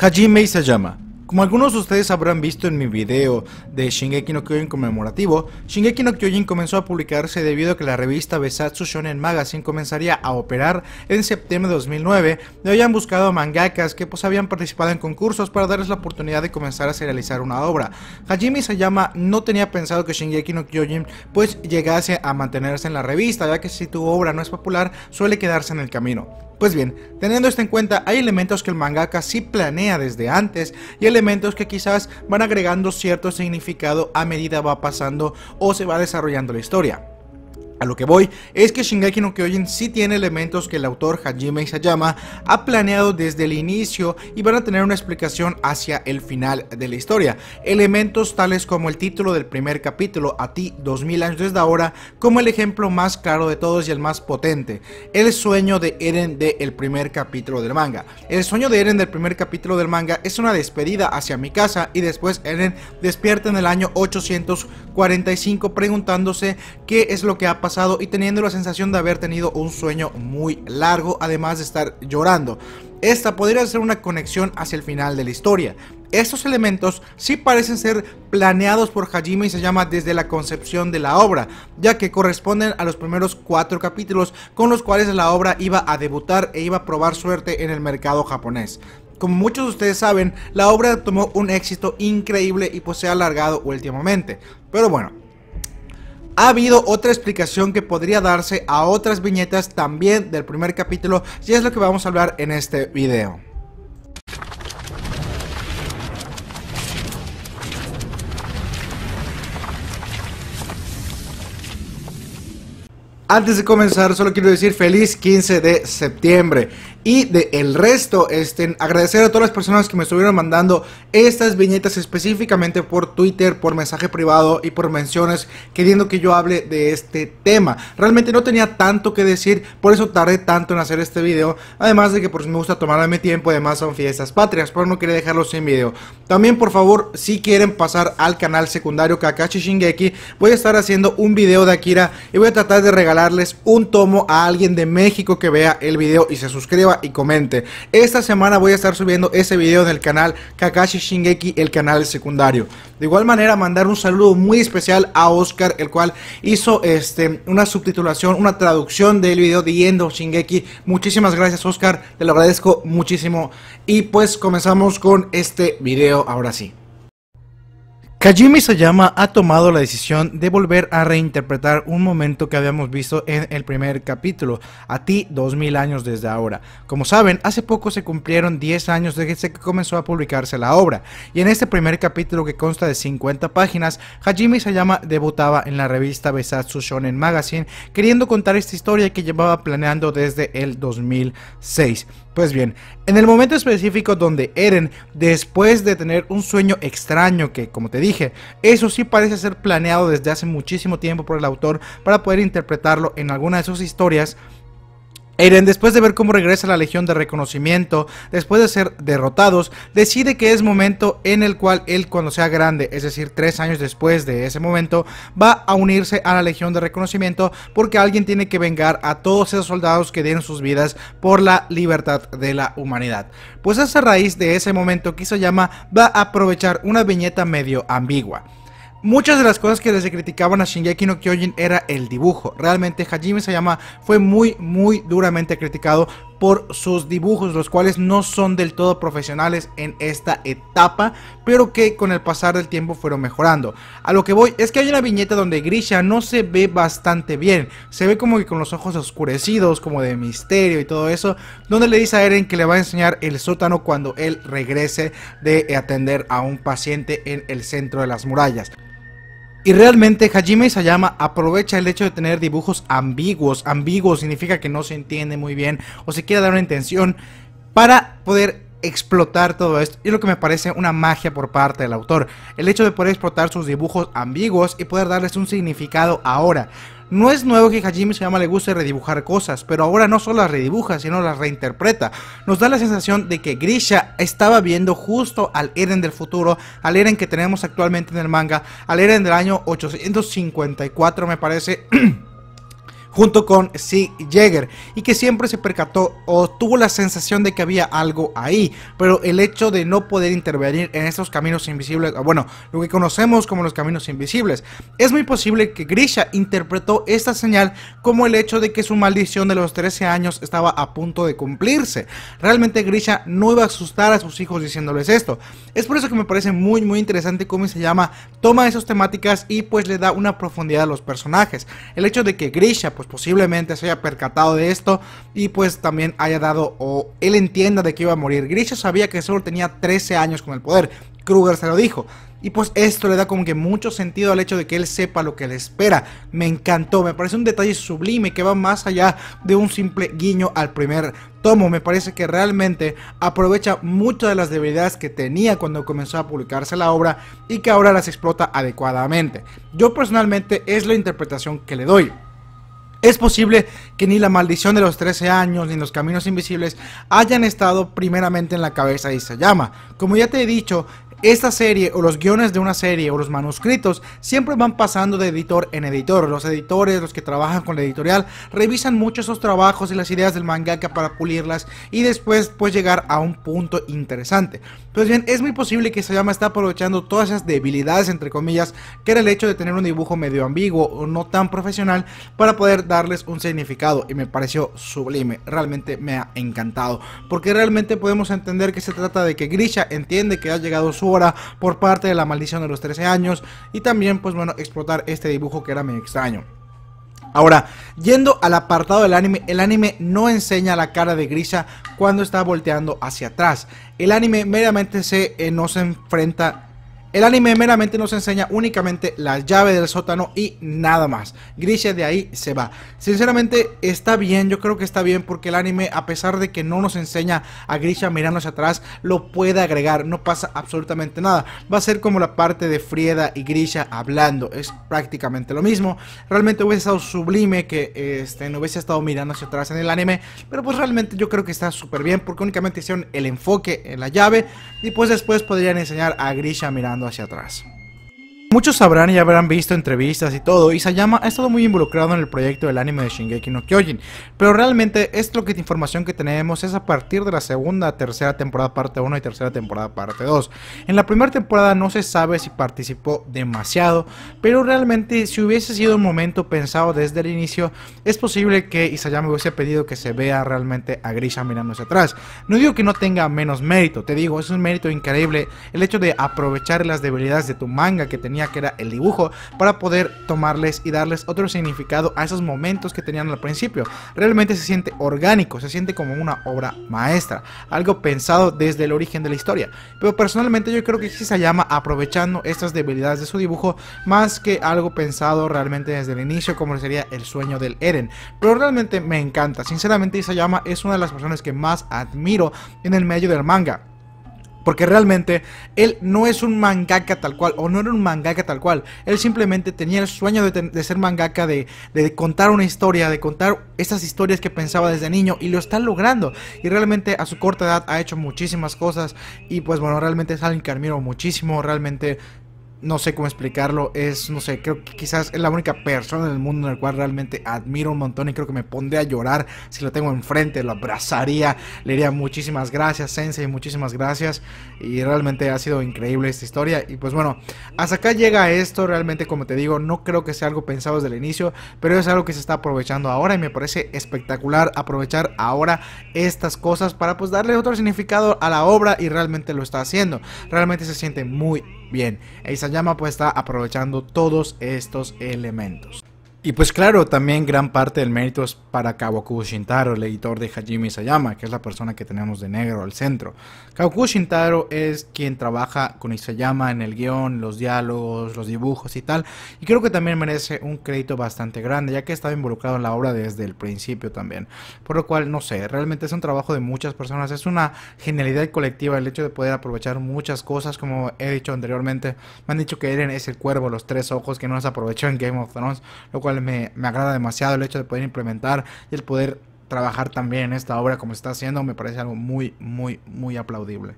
Hajime Isayama. Como algunos de ustedes habrán visto en mi video de Shingeki no Kyojin conmemorativo, Shingeki no Kyojin comenzó a publicarse debido a que la revista Besatsu Shonen Magazine comenzaría a operar en septiembre de 2009 y habían buscado mangakas que pues habían participado en concursos para darles la oportunidad de comenzar a serializar una obra. Hajime Isayama no tenía pensado que Shingeki no Kyojin pues llegase a mantenerse en la revista, ya que si tu obra no es popular suele quedarse en el camino. Pues bien, teniendo esto en cuenta, hay elementos que el mangaka sí planea desde antes y elementos que quizás van agregando cierto significado a medida va pasando o se va desarrollando la historia. A lo que voy es que Shingeki no Kyojin sí tiene elementos que el autor Hajime Isayama ha planeado desde el inicio y van a tener una explicación hacia el final de la historia. Elementos tales como el título del primer capítulo, A ti 2000 años desde ahora, como el ejemplo más claro de todos y el más potente, el sueño de Eren del el primer capítulo del manga. El sueño de Eren del primer capítulo del manga es una despedida hacia mi casa y después Eren despierta en el año 845 preguntándose qué es lo que ha pasado y teniendo la sensación de haber tenido un sueño muy largo, además de estar llorando. Esta podría ser una conexión hacia el final de la historia. Estos elementos sí parecen ser planeados por Hajime y se llama desde la concepción de la obra, ya que corresponden a los primeros cuatro capítulos con los cuales la obra iba a debutar e iba a probar suerte en el mercado japonés. Como muchos de ustedes saben, la obra tomó un éxito increíble y pues se ha alargado últimamente. Pero bueno, ha habido otra explicación que podría darse a otras viñetas también del primer capítulo y es lo que vamos a hablar en este video. Antes de comenzar, solo quiero decir feliz 15 de septiembre. Y de el resto, este, agradecer a todas las personas que me estuvieron mandando estas viñetas específicamente por Twitter, por mensaje privado y por menciones queriendo que yo hable de este tema. Realmente no tenía tanto que decir, por eso tardé tanto en hacer este video. Además de que pues, me gusta tomarme mi tiempo, además son fiestas patrias, pero no quería dejarlo sin video. También, por favor, si quieren pasar al canal secundario Kakashi Shingeki, voy a estar haciendo un video de Akira y voy a tratar de regalar un tomo a alguien de México que vea el video y se suscriba y comente. Esta semana voy a estar subiendo ese video del canal Kakashi Shingeki, el canal secundario. De igual manera, mandar un saludo muy especial a Oscar, el cual hizo este, una subtitulación, una traducción del video diciendo Shingeki. Muchísimas gracias, Oscar. Te lo agradezco muchísimo. Y pues comenzamos con este video ahora sí. Kajimi Sayama ha tomado la decisión de volver a reinterpretar un momento que habíamos visto en el primer capítulo, a ti 2000 años desde ahora. Como saben, hace poco se cumplieron 10 años desde que comenzó a publicarse la obra, y en este primer capítulo que consta de 50 páginas, Hajime Sayama debutaba en la revista Besatsu Shonen Magazine queriendo contar esta historia que llevaba planeando desde el 2006. Pues bien, en el momento específico donde Eren, después de tener un sueño extraño que, como te dije, eso sí parece ser planeado desde hace muchísimo tiempo por el autor para poder interpretarlo en alguna de sus historias Eren, después de ver cómo regresa la Legión de Reconocimiento, después de ser derrotados, decide que es momento en el cual él cuando sea grande, es decir, tres años después de ese momento, va a unirse a la Legión de Reconocimiento porque alguien tiene que vengar a todos esos soldados que dieron sus vidas por la libertad de la humanidad. Pues a raíz de ese momento que va a aprovechar una viñeta medio ambigua. Muchas de las cosas que les criticaban a Shingeki no Kyojin era el dibujo. Realmente Hajime Sayama fue muy, muy duramente criticado por sus dibujos, los cuales no son del todo profesionales en esta etapa, pero que con el pasar del tiempo fueron mejorando. A lo que voy es que hay una viñeta donde Grisha no se ve bastante bien, se ve como que con los ojos oscurecidos, como de misterio y todo eso, donde le dice a Eren que le va a enseñar el sótano cuando él regrese de atender a un paciente en el centro de las murallas. Y realmente Hajime Isayama aprovecha el hecho de tener dibujos ambiguos. Ambiguos significa que no se entiende muy bien o se quiere dar una intención para poder explotar todo esto. Y es lo que me parece una magia por parte del autor. El hecho de poder explotar sus dibujos ambiguos y poder darles un significado ahora. No es nuevo que Hajime se llama le guste redibujar cosas, pero ahora no solo las redibuja, sino las reinterpreta. Nos da la sensación de que Grisha estaba viendo justo al Eren del futuro, al Eren que tenemos actualmente en el manga, al Eren del año 854 me parece. junto con Sig Jäger y que siempre se percató o tuvo la sensación de que había algo ahí, pero el hecho de no poder intervenir en estos caminos invisibles, ah, bueno, lo que conocemos como los caminos invisibles, es muy posible que Grisha interpretó esta señal como el hecho de que su maldición de los 13 años estaba a punto de cumplirse. Realmente Grisha no iba a asustar a sus hijos diciéndoles esto. Es por eso que me parece muy muy interesante cómo se llama, toma esas temáticas y pues le da una profundidad a los personajes. El hecho de que Grisha pues pues posiblemente se haya percatado de esto y pues también haya dado o él entienda de que iba a morir. Grisha sabía que solo tenía 13 años con el poder, Kruger se lo dijo. Y pues esto le da como que mucho sentido al hecho de que él sepa lo que le espera. Me encantó, me parece un detalle sublime que va más allá de un simple guiño al primer tomo. Me parece que realmente aprovecha muchas de las debilidades que tenía cuando comenzó a publicarse la obra y que ahora las explota adecuadamente. Yo personalmente es la interpretación que le doy. Es posible que ni la maldición de los 13 años ni los caminos invisibles hayan estado primeramente en la cabeza de Isayama. Como ya te he dicho, esta serie o los guiones de una serie o los manuscritos siempre van pasando de editor en editor. Los editores, los que trabajan con la editorial, revisan mucho esos trabajos y las ideas del mangaka para pulirlas y después pues llegar a un punto interesante. Pues bien, es muy posible que Sayama está aprovechando todas esas debilidades entre comillas que era el hecho de tener un dibujo medio ambiguo o no tan profesional para poder darles un significado y me pareció sublime, realmente me ha encantado porque realmente podemos entender que se trata de que Grisha entiende que ha llegado su por parte de la maldición de los 13 años y también pues bueno explotar este dibujo que era medio extraño. Ahora, yendo al apartado del anime, el anime no enseña la cara de Grisha cuando está volteando hacia atrás. El anime meramente se, eh, no se enfrenta el anime meramente nos enseña únicamente la llave del sótano y nada más. Grisha de ahí se va. Sinceramente está bien, yo creo que está bien porque el anime a pesar de que no nos enseña a Grisha mirando hacia atrás, lo puede agregar, no pasa absolutamente nada. Va a ser como la parte de Frieda y Grisha hablando, es prácticamente lo mismo. Realmente hubiese estado sublime que este, no hubiese estado mirando hacia atrás en el anime, pero pues realmente yo creo que está súper bien porque únicamente hicieron el enfoque en la llave y pues después podrían enseñar a Grisha mirando hacia atrás. Muchos sabrán y habrán visto entrevistas y todo, Isayama ha estado muy involucrado en el proyecto del anime de Shingeki no Kyojin, pero realmente es lo que información que tenemos es a partir de la segunda, tercera temporada parte 1 y tercera temporada parte 2. En la primera temporada no se sabe si participó demasiado, pero realmente si hubiese sido un momento pensado desde el inicio, es posible que Isayama hubiese pedido que se vea realmente a Grisha mirándose atrás. No digo que no tenga menos mérito, te digo, es un mérito increíble el hecho de aprovechar las debilidades de tu manga que tenía que era el dibujo, para poder tomarles y darles otro significado a esos momentos que tenían al principio. Realmente se siente orgánico, se siente como una obra maestra, algo pensado desde el origen de la historia. Pero personalmente yo creo que Hisayama aprovechando estas debilidades de su dibujo más que algo pensado realmente desde el inicio como sería el sueño del Eren. Pero realmente me encanta, sinceramente Isayama es una de las personas que más admiro en el medio del manga. Porque realmente él no es un mangaka tal cual, o no era un mangaka tal cual. Él simplemente tenía el sueño de, ser mangaka, de, de, contar una historia, de contar esas historias que pensaba desde niño y lo está logrando. Y realmente a su corta edad ha hecho muchísimas cosas y pues bueno, realmente es alguien que admiro muchísimo, realmente no sé cómo explicarlo, es, no sé, creo que quizás es la única persona en el mundo en el cual realmente admiro un montón y creo que me pondré a llorar si lo tengo enfrente, lo abrazaría, le diría muchísimas gracias, Sensei, muchísimas gracias y realmente ha sido increíble esta historia y pues bueno, hasta acá llega esto, realmente como te digo, no creo que sea algo pensado desde el inicio, pero es algo que se está aprovechando ahora y me parece espectacular aprovechar ahora estas cosas para pues darle otro significado a la obra y realmente lo está haciendo, realmente se siente muy Bien, Isayama pues está aprovechando todos estos elementos. Y pues claro, también gran parte del mérito es para Kawakubo Shintaro, el editor de Hajime Isayama, que es la persona que tenemos de negro al centro. Kawakubo Shintaro es quien trabaja con Isayama en el guión, los diálogos, los dibujos y tal. Y creo que también merece un crédito bastante grande, ya que estaba involucrado en la obra desde el principio también. Por lo cual, no sé, realmente es un trabajo de muchas personas, es una genialidad colectiva el hecho de poder aprovechar muchas cosas, como he dicho anteriormente. Me han dicho que Eren es el cuervo, los tres ojos que no se aprovechó en Game of Thrones, lo cual me, agrada demasiado el hecho de poder implementar y el poder trabajar también en esta obra como está haciendo, me parece algo muy, muy, muy aplaudible.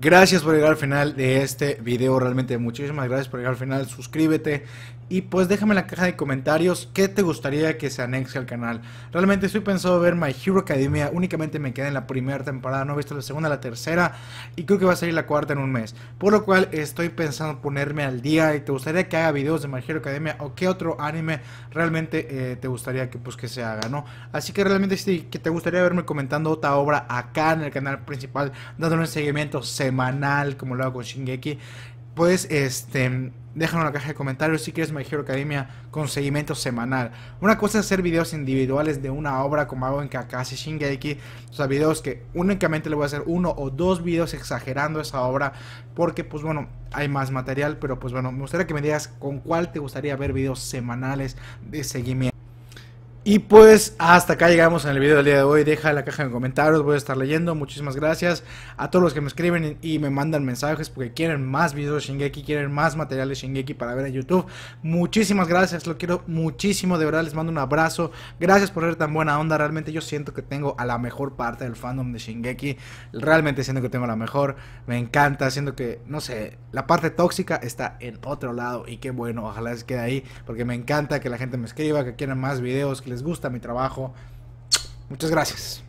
Gracias por llegar al final de este video, realmente muchísimas gracias por llegar al final, suscríbete y pues déjame en la caja de comentarios qué te gustaría que se anexe al canal. Realmente estoy pensando ver My Hero Academia, únicamente me queda en la primera temporada, no he visto la segunda, la tercera y creo que va a salir la cuarta en un mes. Por lo cual estoy pensando ponerme al día y te gustaría que haga videos de My Hero Academia o qué otro anime realmente eh, te gustaría que pues que se haga, ¿no? Así que realmente sí, que te gustaría verme comentando otra obra acá en el canal principal, dándole un seguimiento semanal, como lo hago con Shingeki, pues este, Déjalo en la caja de comentarios si quieres My Hero Academia con seguimiento semanal. Una cosa es hacer videos individuales de una obra como hago en Kakashi Shingeki, o sea, videos que únicamente le voy a hacer uno o dos videos exagerando esa obra, porque pues bueno, hay más material, pero pues bueno, me gustaría que me digas con cuál te gustaría ver videos semanales de seguimiento. Y pues hasta acá llegamos en el video del día de hoy. Deja la caja de comentarios, voy a estar leyendo. Muchísimas gracias a todos los que me escriben y me mandan mensajes porque quieren más videos de Shingeki, quieren más materiales de Shingeki para ver en YouTube. Muchísimas gracias, lo quiero muchísimo, de verdad les mando un abrazo. Gracias por ser tan buena onda, realmente yo siento que tengo a la mejor parte del fandom de Shingeki. Realmente siento que tengo la mejor, me encanta, siento que, no sé, la parte tóxica está en otro lado y qué bueno, ojalá se quede ahí porque me encanta que la gente me escriba, que quieran más videos, les gusta mi trabajo. Muchas gracias.